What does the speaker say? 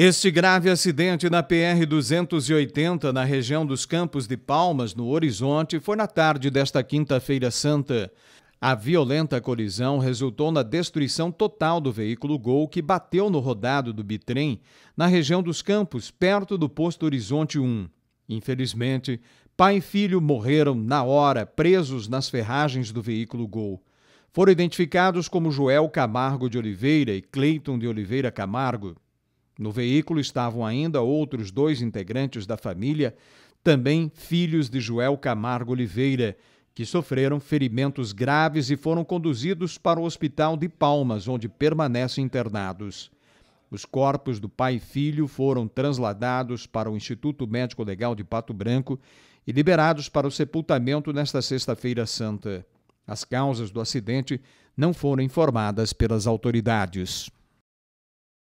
Este grave acidente na PR-280, na região dos Campos de Palmas, no Horizonte, foi na tarde desta Quinta-feira Santa. A violenta colisão resultou na destruição total do veículo Gol que bateu no rodado do bitrem na região dos Campos, perto do posto Horizonte 1. Infelizmente, pai e filho morreram na hora, presos nas ferragens do veículo Gol foram identificados como Joel Camargo de Oliveira e Cleiton de Oliveira Camargo. No veículo estavam ainda outros dois integrantes da família, também filhos de Joel Camargo Oliveira, que sofreram ferimentos graves e foram conduzidos para o hospital de Palmas, onde permanecem internados. Os corpos do pai e filho foram transladados para o Instituto Médico Legal de Pato Branco e liberados para o sepultamento nesta Sexta-feira Santa. As causas do acidente não foram informadas pelas autoridades.